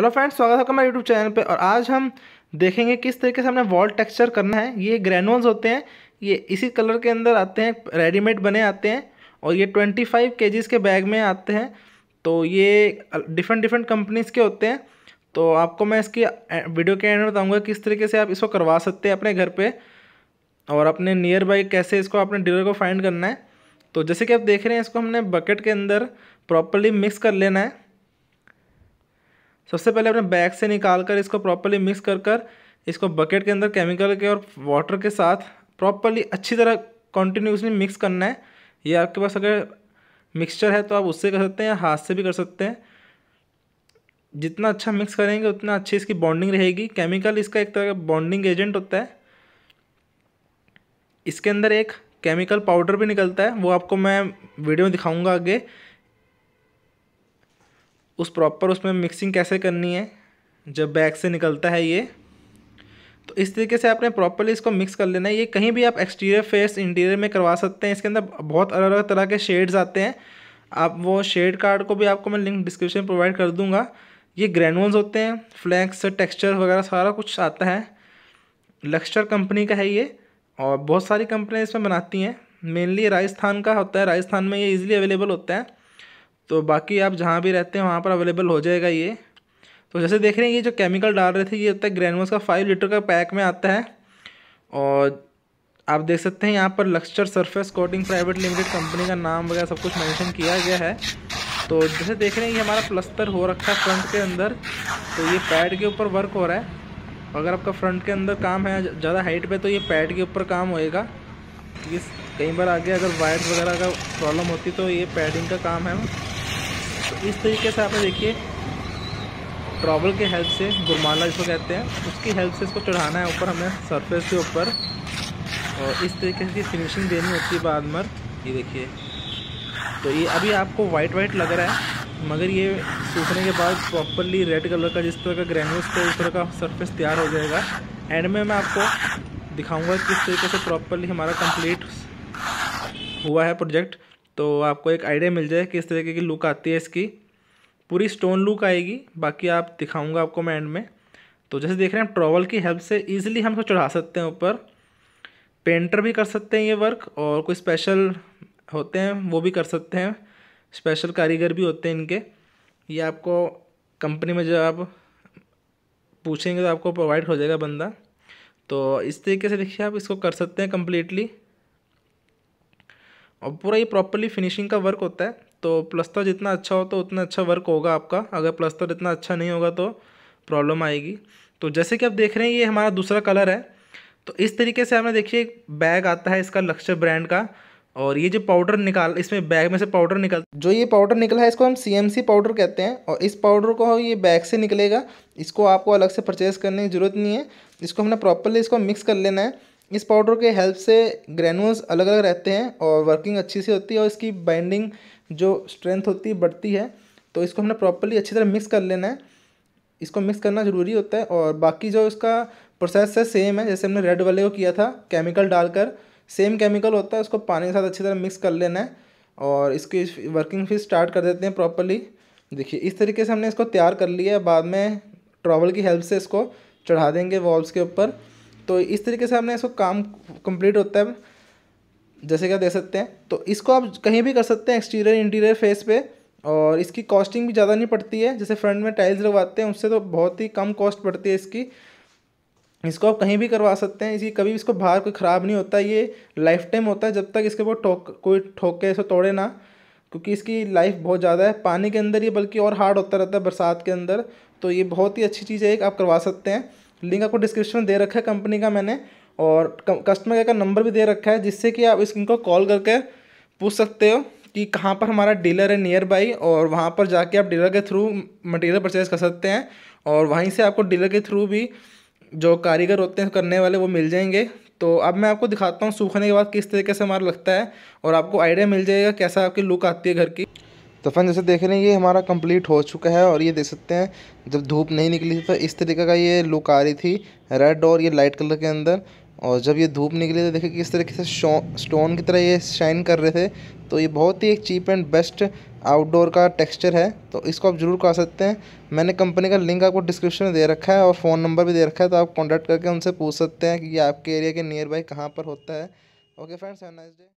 hello friends स्वागत है आपका मेरे यूट्यूब चैनल पे और आज हम देखेंगे किस तरीके से हमने वॉल टेक्सचर करना है ये ग्रेनुअल्स होते हैं ये इसी कलर के अंदर आते हैं रेडीमेड बने आते हैं और ये ट्वेंटी फाइव के बैग में आते हैं तो ये डिफरेंट डिफरेंट कंपनीज़ के होते हैं तो आपको मैं इसकी वीडियो के एंड में बताऊँगा किस तरीके से आप इसको करवा सकते हैं अपने घर पर और अपने नियर बाई कैसे इसको अपने डीलर को फाइंड करना है तो जैसे कि आप देख रहे हैं इसको हमने बकेट के अंदर प्रॉपरली मिक्स कर लेना है सबसे पहले अपने बैग से निकाल कर इसको प्रॉपरली मिक्स कर कर इसको बकेट के अंदर केमिकल के और वाटर के साथ प्रॉपरली अच्छी तरह कंटिन्यूसली मिक्स करना है ये आपके पास अगर मिक्सचर है तो आप उससे कर सकते हैं हाथ से भी कर सकते हैं जितना अच्छा मिक्स करेंगे उतना अच्छी इसकी बॉन्डिंग रहेगी केमिकल इसका एक तरह का बॉन्डिंग एजेंट होता है इसके अंदर एक केमिकल पाउडर भी निकलता है वो आपको मैं वीडियो में दिखाऊंगा आगे उस प्रॉपर उसमें मिक्सिंग कैसे करनी है जब बैग से निकलता है ये तो इस तरीके से आपने प्रॉपरली इसको मिक्स कर लेना है ये कहीं भी आप एक्सटीरियर फेस इंटीरियर में करवा सकते हैं इसके अंदर बहुत अलग अलग तरह के शेड्स आते हैं आप वो शेड कार्ड को भी आपको मैं लिंक डिस्क्रिप्शन प्रोवाइड कर दूंगा ये ग्रैनुअल्स होते हैं फ्लैक्स टेक्सचर वगैरह सारा कुछ आता है लक्स्टर कंपनी का है ये और बहुत सारी कंपनियाँ इसमें बनाती हैं मेनली राजस्थान का होता है राजस्थान में ये ईजिली अवेलेबल होता है तो बाकी आप जहाँ भी रहते हैं वहाँ पर अवेलेबल हो जाएगा ये तो जैसे देख रहे हैं ये जो केमिकल डाल रहे थे ये होता है ग्रैनुअल्स का फाइव लीटर का पैक में आता है और आप देख सकते हैं यहाँ पर लक्चर surface coating private limited company का नाम वगैरह सब कुछ मेंशन किया गया है तो जैसे देख रहे हैं ये हमारा प्लस्तर हो रखा है फ्रंट के अंदर तो ये पैड के ऊपर वर्क हो रहा है अगर आपका फ्रंट के अंदर काम है ज़्यादा हाइट पर तो ये पैड के ऊपर काम होएगा कई बार आगे अगर वायर वगैरह का प्रॉब्लम होती तो ये पैडिंग का काम है इस तरीके से आपने देखिए ट्रॉवल के हेल्प से गुरमाला जिसको कहते हैं उसकी हेल्प से इसको चढ़ाना है ऊपर हमें सरफेस के ऊपर और इस तरीके से फिनिशिंग देनी होती है बाद में ये देखिए तो ये अभी आपको वाइट वाइट लग रहा है मगर ये सूखने के बाद प्रॉपरली रेड कलर का जिस तरह का ग्रेन्यूस तो उस तरह का सरफेस तैयार हो जाएगा एंड में मैं आपको दिखाऊंगा किस तरीके से प्रॉपरली हमारा कंप्लीट हुआ है प्रोजेक्ट तो आपको एक आइडिया मिल जाए किस तरीके की लुक आती है इसकी पूरी स्टोन लुक आएगी बाकी आप दिखाऊंगा आपको मैं एंड में तो जैसे देख रहे हैं ट्रॉवल की हेल्प से ईजिली हम इसको चढ़ा सकते हैं ऊपर पेंटर भी कर सकते हैं ये वर्क और कोई स्पेशल होते हैं वो भी कर सकते हैं स्पेशल कारीगर भी होते हैं इनके ये आपको कंपनी में जब आप पूछेंगे तो आपको प्रोवाइड हो जाएगा बंदा तो इस तरीके से देखिए आप इसको कर सकते हैं कम्प्लीटली और पूरा ये प्रॉपरली फिनिशिंग का वर्क होता है तो प्लस्तर जितना अच्छा हो तो उतना अच्छा वर्क होगा आपका अगर प्लस्तर इतना अच्छा नहीं होगा तो प्रॉब्लम आएगी तो जैसे कि आप देख रहे हैं ये हमारा दूसरा कलर है तो इस तरीके से आपने देखिए एक बैग आता है इसका लक्ष्य ब्रांड का और ये जो पाउडर निकाल इसमें बैग में से पाउडर निकल जो ये पाउडर निकला है इसको हम सी पाउडर कहते हैं और इस पाउडर को ये बैग से निकलेगा इसको आपको अलग से परचेज़ करने की ज़रूरत नहीं है इसको हमने प्रॉपरली इसको मिक्स कर लेना है इस पाउडर के हेल्प से ग्रेनुअल्स अलग अलग रहते हैं और वर्किंग अच्छी सी होती है और इसकी बाइंडिंग जो स्ट्रेंथ होती है बढ़ती है तो इसको हमने प्रॉपरली अच्छी तरह मिक्स कर लेना है इसको मिक्स करना ज़रूरी होता है और बाकी जो इसका प्रोसेस है सेम है जैसे हमने रेड वाले को किया था केमिकल डालकर सेम केमिकल होता है उसको पानी के साथ अच्छी तरह मिक्स कर लेना है और इसकी वर्किंग फिर स्टार्ट कर देते हैं प्रॉपरली देखिए इस तरीके से हमने इसको तैयार कर लिया है बाद में ट्रॉवल की हेल्प से इसको चढ़ा देंगे वॉल्स के ऊपर तो इस तरीके से हमने इसको काम कंप्लीट होता है जैसे कि दे देख सकते हैं तो इसको आप कहीं भी कर सकते हैं एक्सटीरियर इंटीरियर फेस पे और इसकी कॉस्टिंग भी ज़्यादा नहीं पड़ती है जैसे फ्रंट में टाइल्स लगवाते हैं उससे तो बहुत ही कम कॉस्ट पड़ती है इसकी इसको आप कहीं भी करवा सकते हैं इसकी कभी इसको बाहर कोई ख़राब नहीं होता ये लाइफ टाइम होता है जब तक इसके वो ठोक कोई ठोके इसको तोड़े ना क्योंकि इसकी लाइफ बहुत ज़्यादा है पानी के अंदर ये बल्कि और हार्ड होता रहता है बरसात के अंदर तो ये बहुत ही अच्छी चीज़ है एक आप करवा सकते हैं लिंक आपको डिस्क्रिप्शन में दे रखा है कंपनी का मैंने और कस्टमर केयर का नंबर भी दे रखा है जिससे कि आप इस इनको कॉल करके पूछ सकते हो कि कहाँ पर हमारा डीलर है नियर बाई और वहाँ पर जाके आप डीलर के थ्रू मटेरियल परचेज कर सकते हैं और वहीं से आपको डीलर के थ्रू भी जो कारीगर होते हैं करने वाले वो मिल जाएंगे तो अब मैं आपको दिखाता हूँ सूखने के बाद किस तरीके से हमारा लगता है और आपको आइडिया मिल जाएगा कैसा आपकी लुक आती है घर की तो फ्रेंड जैसे देख रहे हैं ये हमारा कंप्लीट हो चुका है और ये देख सकते हैं जब धूप नहीं निकली थी तो इस तरीके का ये लुक आ रही थी रेड और ये लाइट कलर के अंदर और जब ये धूप निकली तो देखिए किस तरीके से स्टोन की तरह ये शाइन कर रहे थे तो ये बहुत ही एक चीप एंड बेस्ट आउटडोर का टेक्सचर है तो इसको आप ज़रूर कर सकते हैं मैंने कंपनी का लिंक आपको डिस्क्रिप्शन में दे रखा है और फ़ोन नंबर भी दे रखा है तो आप कॉन्टैक्ट करके उनसे पूछ सकते हैं कि ये आपके एरिया के नियर बाई कहाँ पर होता है okay friends have nice day